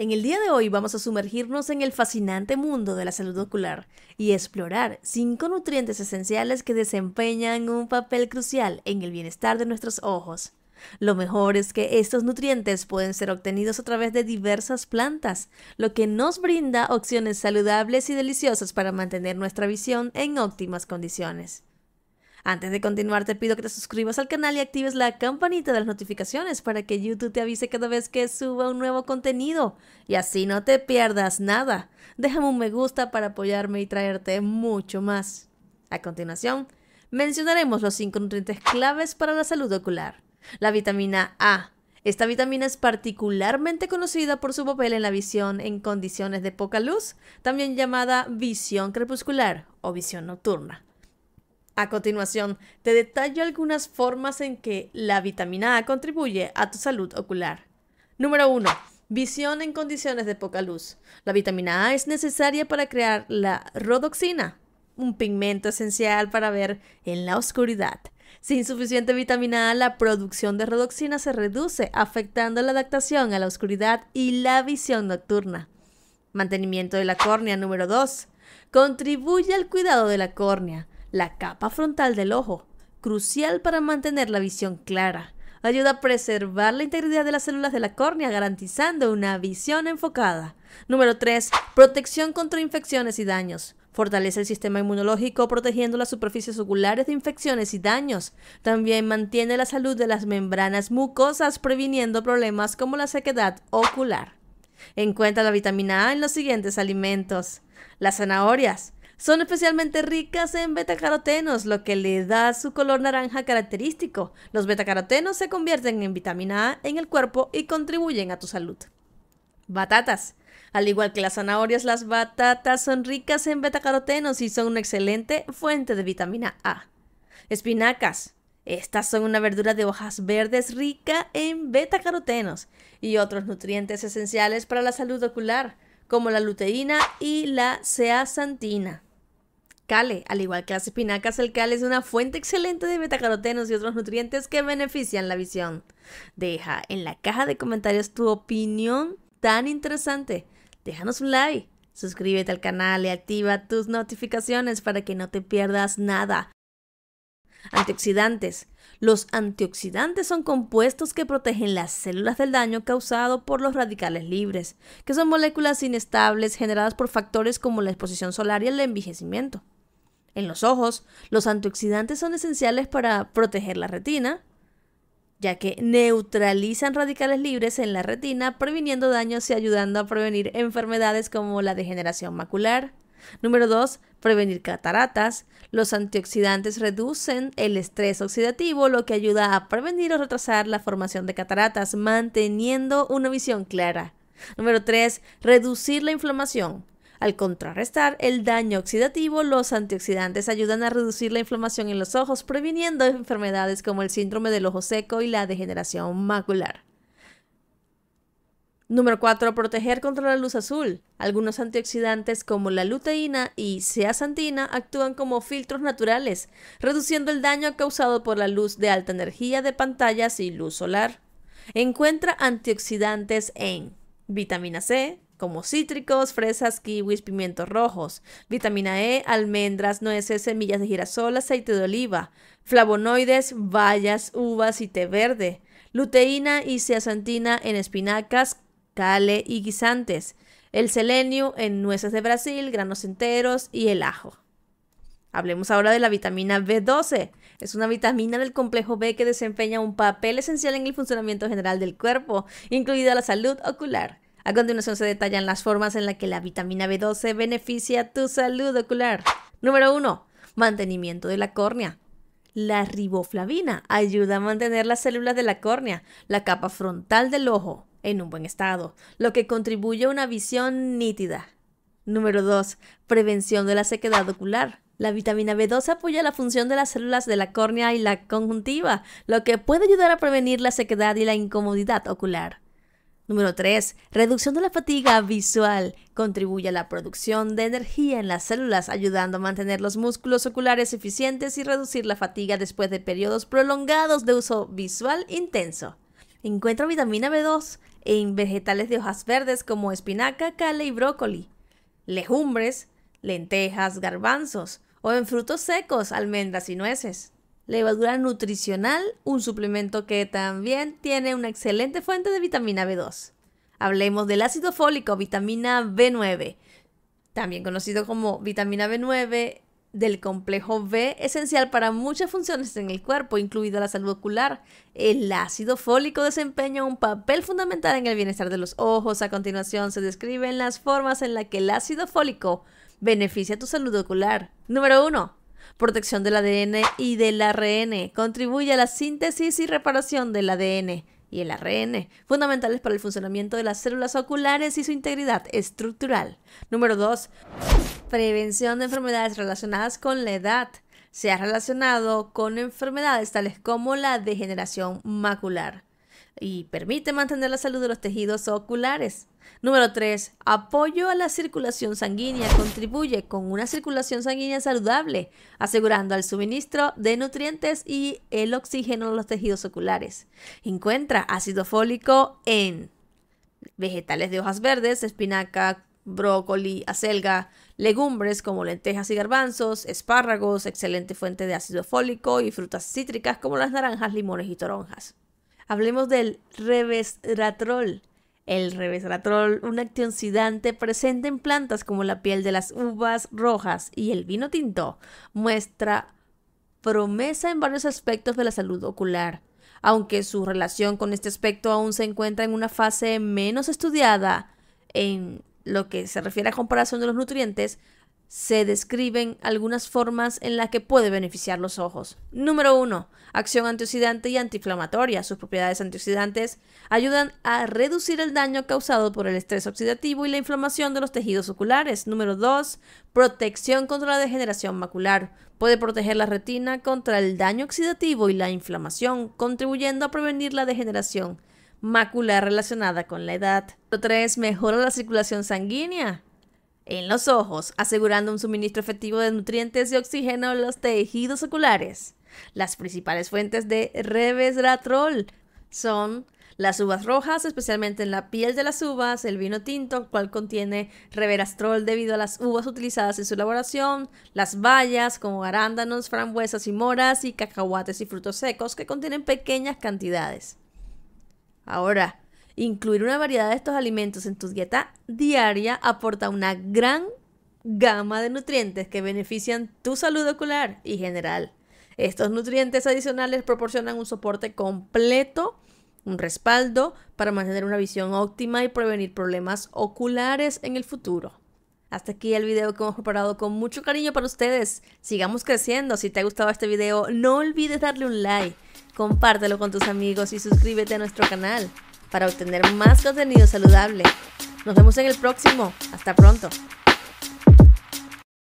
En el día de hoy vamos a sumergirnos en el fascinante mundo de la salud ocular y explorar cinco nutrientes esenciales que desempeñan un papel crucial en el bienestar de nuestros ojos. Lo mejor es que estos nutrientes pueden ser obtenidos a través de diversas plantas, lo que nos brinda opciones saludables y deliciosas para mantener nuestra visión en óptimas condiciones. Antes de continuar, te pido que te suscribas al canal y actives la campanita de las notificaciones para que YouTube te avise cada vez que suba un nuevo contenido y así no te pierdas nada. Déjame un me gusta para apoyarme y traerte mucho más. A continuación, mencionaremos los 5 nutrientes claves para la salud ocular. La vitamina A. Esta vitamina es particularmente conocida por su papel en la visión en condiciones de poca luz, también llamada visión crepuscular o visión nocturna. A continuación, te detallo algunas formas en que la vitamina A contribuye a tu salud ocular. Número 1. Visión en condiciones de poca luz. La vitamina A es necesaria para crear la rodoxina, un pigmento esencial para ver en la oscuridad. Sin suficiente vitamina A, la producción de rodoxina se reduce, afectando la adaptación a la oscuridad y la visión nocturna. Mantenimiento de la córnea número 2. Contribuye al cuidado de la córnea la capa frontal del ojo, crucial para mantener la visión clara. Ayuda a preservar la integridad de las células de la córnea, garantizando una visión enfocada. Número 3. Protección contra infecciones y daños. Fortalece el sistema inmunológico protegiendo las superficies oculares de infecciones y daños. También mantiene la salud de las membranas mucosas previniendo problemas como la sequedad ocular. Encuentra la vitamina A en los siguientes alimentos. Las zanahorias, son especialmente ricas en betacarotenos, lo que le da su color naranja característico. Los betacarotenos se convierten en vitamina A en el cuerpo y contribuyen a tu salud. Batatas. Al igual que las zanahorias, las batatas son ricas en betacarotenos y son una excelente fuente de vitamina A. Espinacas. Estas son una verdura de hojas verdes rica en betacarotenos y otros nutrientes esenciales para la salud ocular, como la luteína y la zeaxantina. Kale, al igual que las espinacas, el kale es una fuente excelente de betacarotenos y otros nutrientes que benefician la visión. Deja en la caja de comentarios tu opinión tan interesante. Déjanos un like, suscríbete al canal y activa tus notificaciones para que no te pierdas nada. Antioxidantes. Los antioxidantes son compuestos que protegen las células del daño causado por los radicales libres, que son moléculas inestables generadas por factores como la exposición solar y el envejecimiento en los ojos. Los antioxidantes son esenciales para proteger la retina, ya que neutralizan radicales libres en la retina, previniendo daños y ayudando a prevenir enfermedades como la degeneración macular. Número 2. Prevenir cataratas. Los antioxidantes reducen el estrés oxidativo, lo que ayuda a prevenir o retrasar la formación de cataratas, manteniendo una visión clara. Número 3. Reducir la inflamación. Al contrarrestar el daño oxidativo, los antioxidantes ayudan a reducir la inflamación en los ojos, previniendo enfermedades como el síndrome del ojo seco y la degeneración macular. Número 4. Proteger contra la luz azul. Algunos antioxidantes como la luteína y zeaxantina actúan como filtros naturales, reduciendo el daño causado por la luz de alta energía de pantallas y luz solar. Encuentra antioxidantes en vitamina C, como cítricos, fresas, kiwis, pimientos rojos, vitamina E, almendras, nueces, semillas de girasol, aceite de oliva, flavonoides, bayas, uvas y té verde, luteína y zeaxantina en espinacas, cale y guisantes, el selenio en nueces de Brasil, granos enteros y el ajo. Hablemos ahora de la vitamina B12. Es una vitamina del complejo B que desempeña un papel esencial en el funcionamiento general del cuerpo, incluida la salud ocular. A continuación se detallan las formas en las que la vitamina B12 beneficia tu salud ocular. Número 1. Mantenimiento de la córnea. La riboflavina ayuda a mantener las células de la córnea, la capa frontal del ojo, en un buen estado, lo que contribuye a una visión nítida. Número 2. Prevención de la sequedad ocular. La vitamina B2 apoya la función de las células de la córnea y la conjuntiva, lo que puede ayudar a prevenir la sequedad y la incomodidad ocular. Número 3. Reducción de la fatiga visual. Contribuye a la producción de energía en las células, ayudando a mantener los músculos oculares eficientes y reducir la fatiga después de periodos prolongados de uso visual intenso. Encuentra vitamina B2 en vegetales de hojas verdes como espinaca, cale y brócoli, legumbres, lentejas, garbanzos o en frutos secos, almendras y nueces levadura nutricional, un suplemento que también tiene una excelente fuente de vitamina B2. Hablemos del ácido fólico, vitamina B9, también conocido como vitamina B9 del complejo B, esencial para muchas funciones en el cuerpo, incluida la salud ocular. El ácido fólico desempeña un papel fundamental en el bienestar de los ojos. A continuación se describen las formas en las que el ácido fólico beneficia tu salud ocular. Número 1 protección del ADN y del ARN, contribuye a la síntesis y reparación del ADN y el ARN, fundamentales para el funcionamiento de las células oculares y su integridad estructural. Número 2. Prevención de enfermedades relacionadas con la edad. Se ha relacionado con enfermedades tales como la degeneración macular y permite mantener la salud de los tejidos oculares. Número 3. Apoyo a la circulación sanguínea. Contribuye con una circulación sanguínea saludable, asegurando el suministro de nutrientes y el oxígeno a los tejidos oculares. Encuentra ácido fólico en vegetales de hojas verdes, espinaca, brócoli, acelga, legumbres como lentejas y garbanzos, espárragos, excelente fuente de ácido fólico y frutas cítricas como las naranjas, limones y toronjas. Hablemos del resveratrol. El resveratrol, un antioxidante presente en plantas como la piel de las uvas rojas y el vino tinto, muestra promesa en varios aspectos de la salud ocular. Aunque su relación con este aspecto aún se encuentra en una fase menos estudiada en lo que se refiere a comparación de los nutrientes, se describen algunas formas en las que puede beneficiar los ojos. Número 1. Acción antioxidante y antiinflamatoria. Sus propiedades antioxidantes ayudan a reducir el daño causado por el estrés oxidativo y la inflamación de los tejidos oculares. Número 2. Protección contra la degeneración macular. Puede proteger la retina contra el daño oxidativo y la inflamación, contribuyendo a prevenir la degeneración macular relacionada con la edad. Número 3. Mejora la circulación sanguínea en los ojos, asegurando un suministro efectivo de nutrientes y oxígeno en los tejidos oculares. Las principales fuentes de resveratrol son las uvas rojas, especialmente en la piel de las uvas, el vino tinto, cual contiene reverastrol debido a las uvas utilizadas en su elaboración, las bayas como arándanos, frambuesas y moras y cacahuates y frutos secos que contienen pequeñas cantidades. Ahora, Incluir una variedad de estos alimentos en tu dieta diaria aporta una gran gama de nutrientes que benefician tu salud ocular y general. Estos nutrientes adicionales proporcionan un soporte completo, un respaldo para mantener una visión óptima y prevenir problemas oculares en el futuro. Hasta aquí el video que hemos preparado con mucho cariño para ustedes. Sigamos creciendo. Si te ha gustado este video, no olvides darle un like, compártelo con tus amigos y suscríbete a nuestro canal para obtener más contenido saludable. Nos vemos en el próximo. Hasta pronto.